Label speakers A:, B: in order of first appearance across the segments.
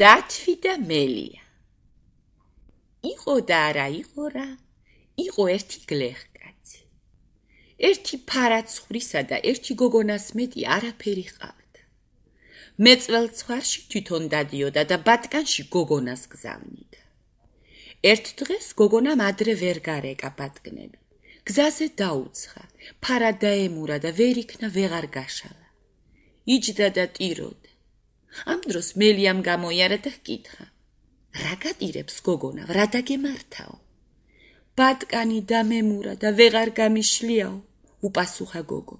A: დათვი და მელია იყო და არა იყო რა იყო ერთი გლეხკაცი ერთი ფარაცხვრისა და ერთი გოგონას მეტი არაფერი ხავდა მეწвел ცხარში თვითონ დადიოდა და ბატკანში გოგონას გზავნიდა ერთ დღეს გოგონამ ადრე ვერ გარეკა ბატკნები გზაზე დაუცხა ფარა დაემურა და ვერ იქნა ვეღარ გაშალა იჯდა და ტიროდ ამ დროს მელიამ გამოიარა და ჰკითხა: რა გატირებს გოგონა, რა დაგემართაო? ბატკანი და მემურა და ვეღარ გამიშლიაო, უპასუხა გოგო.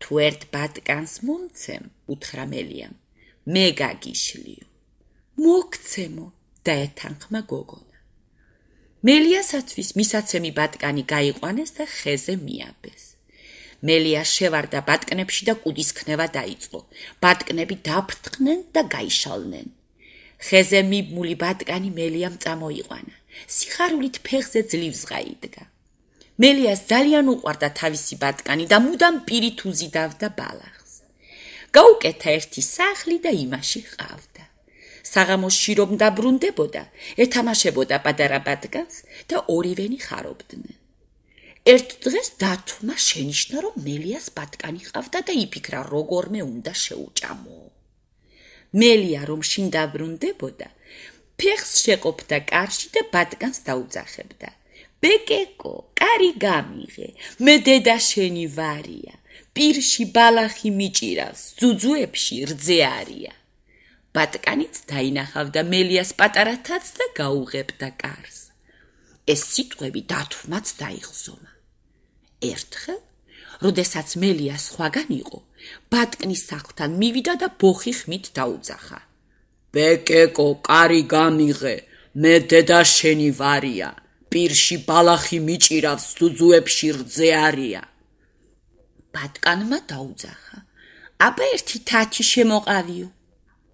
A: თუ ერთ ბატკანს მომცემ, უთხრა მელიამ, მე გაგიშლიო. მოგცემო, დაეთანხმა გოგონა. მელიასაც ის მისაცემი ბატკანი გაიყვანეს და ხეზე მიაბეს. მელია შევარდა ბატკნებში და კუდის ქნევა დაიწყო. ბატკნები დაფრთხნენ და გაიშალნენ. ხეზე მიბმული ბატკანი მელიამ წამოიყვანა. სიხარულით ფეხზე ძლივს გაიდგა. მელიას ძალიან უყვარდა თავისი ბატკანი და მუდამ პირით უზიდავდა ბალახს. გაუკეთა ერთი სახლი და იმაში ყავდა. საღამოს შირომ დაბრუნდებოდა, ეთამაშებოდა პატარა ბატკანს და ორივენი ხარობდნენ. ერთ დღეს დათმა შენიშნა რომ მელიას ბატკანი ყავდა და იფიქრა როგორმე უნდა შეუჭამო მელია რომ შინ დაბრუნდებოდა ფეხს შეყოფდა კარში და ბატკანს დაუძახებდა ბეკეკო კარი გამიღე მე დედა შენი ვარია პირში ბალახი მიჭირავს ძუძუებში რძე არია ბატკანიც დაინახავდა მელიას პატარათაც და გაუღებდა კარს ეს სიტყვები დათმაც დაიხსომა ერთხელ, როდესაც მელია სხვაგან იყო, ბატკნის სახლთან მივიდა და ბოხი ხმით დაუძახა. ბეკეკო, კარი გამიღე, მე დედა შენი ვარია. პირში ბალახი მიჭირავს, ძუძუებში რძე არია. ბატკანმა დაუძახა. აბა ერთი თათი შემოყავიო.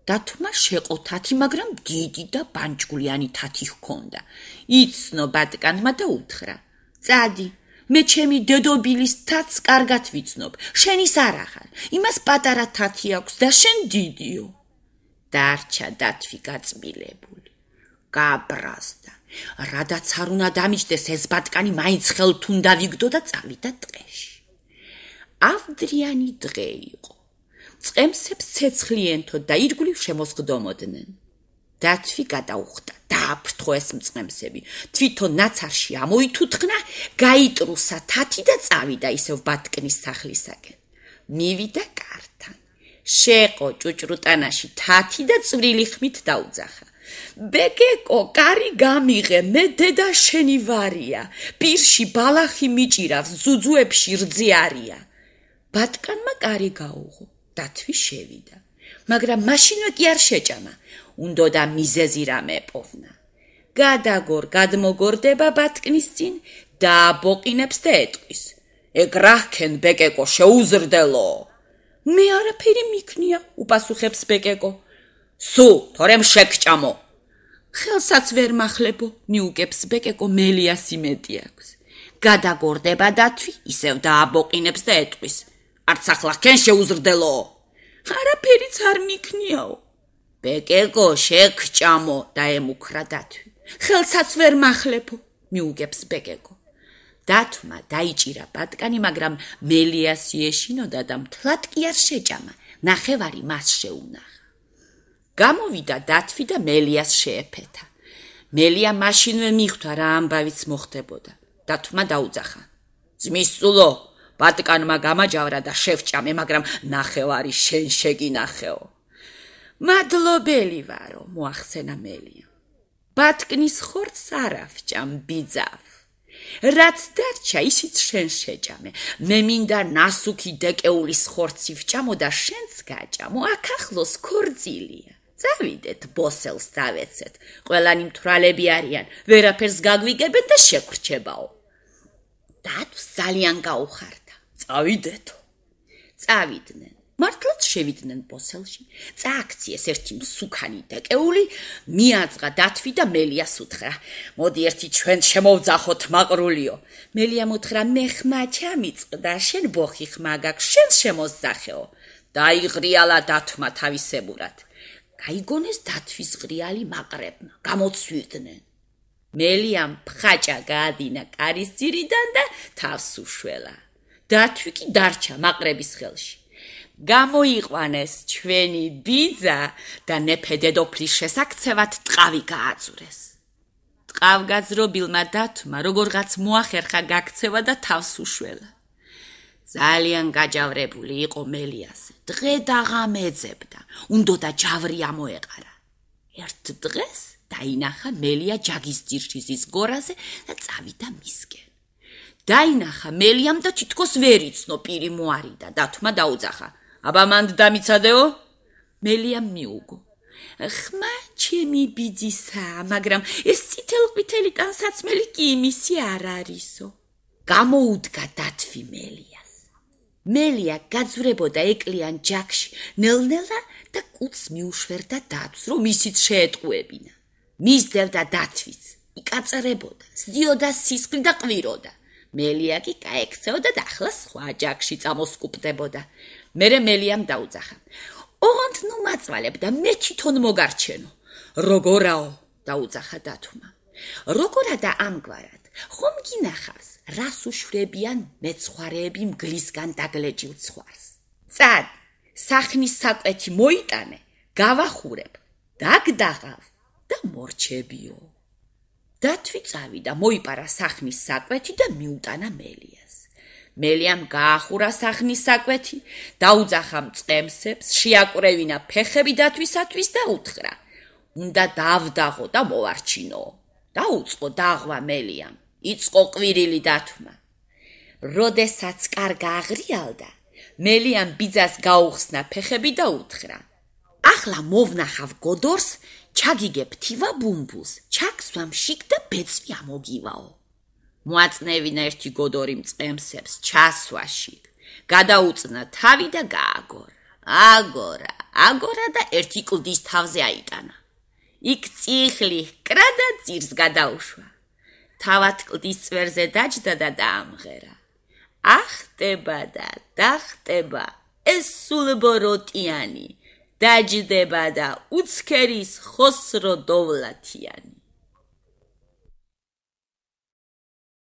A: დათმა შეყო თათი, მაგრამ დიდი და ბანჯგულიანი თათი ჰქონდა. იცნო ბატკანმა და უთხრა: "წადი, მე ჩემი დედობილის თაც კარგად ვიცნობ შენის არახან იმას პატარა თათი აქვს და შენ დიდიო დარჩა დათვი გაწმილებული გაბრაზდა რადაც არ უნდა დამიჯდეს ეს ბატკანი მაინც ხელთ უნდა ვიგდო და წავიდა ტყეში ავდრიანი დღე იყო წემსებს ცეცხლიენთო და ირგული შემოსგდომოდნენ დათვი გადაუხტა დააფრთხოს მწნემსები თვითონ ნაცარში ამოითუთხნა გაიტრუსა თათი და წავიდა ისევ ბატკნის სახლისაკენ მივიდა კართან შეყო ჭუჭრუტანაში თათი და წვრილი ხმით დაუძახა ბეკეკო კარი გამიღე მე დედა შენი ვარია პირში ბალახი მიჭირავს ზუძუებში რძი არია ბატკანმა კარი გაუღო და თვი შევიდა მაგრამ მაშინვე კი არ შეჭამა უნდა და მიზეზი რამე პოვნა გადაგორ გადმოგორდება ბატკნის წინ და აბოყინებს და ეტყვის ეგ რახენ ბეკეკო შეუზრდელო მე არაფერი მიქნია უპასუხებს ბეკეკო სუ თორემ შეკჭამო ხელსაც ვერ מחლებო ნიუკებს ბეკეკო მელიას იმედი აქვს გადაგორდება დათვი ისევ და აბოყინებს და ეტყვის არც ახლა ხენ შეუზრდელო არაფერიც არ მიქნიაო ბეკეკო შეკჭამო და ემუქრა დათვი. ხელსაც ვერ מחლეფო, მიუგებს ბეკეკო. დათმა დაიჭირა ბატკანი, მაგრამ მელიას ეშინოდა და მთლად კი არ შეჭამა. ნახევარი მას შეუნახა. გამოვიდა დათვი და მელიას შეეფეთა. მელია მაშინვე მიხვდა რა ამბავიც მოხდებოდა. დათმა დაუძახა. ძმისწულო, ბატკანმა გამაჯავრა და შევჭამე, მაგრამ ნახევარი შენ შეგინახეო. მადლობელი ვარო მოახცენა მელია ბატკნის ხორცს არ ავჭამ ბიძავ რაც დარჩა ისიც შენ შეჭამე მე მინდა ნასუქი დეკეულის ხორცი ვჭამო და შენც გაჭამო აქ ახლოს ხორძილია წავიდეთ ბოსელს დავეცეთ ყველანი მთრალები არიან ვერაფერს გაგვიგებენ და შეგრჩებაო დათ ძალიან გაუხარდა წავიდეთ წავიდნენ მართლაც შევიდნენ ბოსელში წააქციეს ერთი მსუქანი დაკეული მიაწღა დათვი და მელიას უთხრა მოდი ერთი ჩვენ შემოვძახოთ მაყრულიო მელია მოთხრა მე ხმა ჩამიწდა შენ ბოხი ხმა გაქვს შენ შემოსახეო დაიღრიალა დათმა თავისებურად გაიგონეს დათვის ღრიალი მაყრებმა გამოცვიდნენ მელიამ ფხაჭა გაადინა კარის ძირიდან და თავს უშველა. დათვი კი დარჩა მაყრების ხელში. გამოიყვანეს ჩვენი ბიძა და ნეფე დედოფლის შესაქცევად ტყავი გააძურეს. ტყავგაძრობილმა დათმა როგორღაც მოახერხა გაქცევა და თავს უშველა. ძალიან გაჯავრებული იყო მელიასე. დღე და ღამეძებდა, უნდოდა ჯავრი ამოეყარა. ერთ დღეს დაინახა მელია ჯაგის ძირჩის გორაზე და წავიდა მისკენ. დაინახა მელიამ და თითქოს ვერ იცნო პირი მოარიდა, დათმა დაუძახა. აბა მანდ დამიცადეო მელიამ მიუგო ხმა ჩემი ბიძისა მაგრამ ეს წითელყვითელი ტანსაცმელი კი იმისი არ არისო გამოუდგა დათვი მელიას მელია გაძვრებოდა ეკლიან ჯაკში ნელ-ნელა და კუც მიუშვერდა დათვს რომ ისიც შეეტყუებინა მისდევდა დათვის იკაწერებოდა სდიოდა სისხლი და ყვიროდა მელიაკი გაექცეოდა და ახლა სხვა ჯაკში წამოსკუპდებოდა. მერე მელიამ დაუძახა. ოღონდ ნუ მაწვალებ და მე თვითონ მოგარჩენო. როგორაო დაუძახა დათუმა. როგორა და ამგვარად ხომ გინახავს რას უშვრებიან მეცხვარეები მგლისგან დაგლეჯილ ცხვარს. წად სახნის საკვეთი მოიტანე, გავახურებ, დაგდაღავ და მორჩებიო. დათვი წავიდა მოიპარა სახნის საკვეთი და მიუტანა მელიას მელიამ გაახურა სახნის საკვეთი დაუძახა წემსებს შეაკრევინა ფეხები დათვისათვის და უთხრა უნდა დავდაღო და მოვარჩინო დაუწყო დაღვა მელიამ იწყო ყვირილი დათვმა როდესაც კარგა აღრიალდა მელიამ ბიძას გაუხსნა ფეხები და უთხრა ახლა მოვნახავ გოდორს ჩაგიგებ თივა ბუმბულს ჩა გასვამშიკ და ბეწვი ამოგივაო. მოაწნევინა ერთი გოდორი მწემსებს ჩასვაშიკ. გადაუწნა თავი და გააგორა. აგორა, აგორა და ერთი კლდის თავზე აიტანა. იქ წიხლი კრა და წირს გადაუშვა. თავად კლდის წვერზე დაჯდა და დაამღერა. ახტება და დახტება ეს სულბოროტიანი. დაჯდება და უცხერის ხოსრო დოვლათიანი.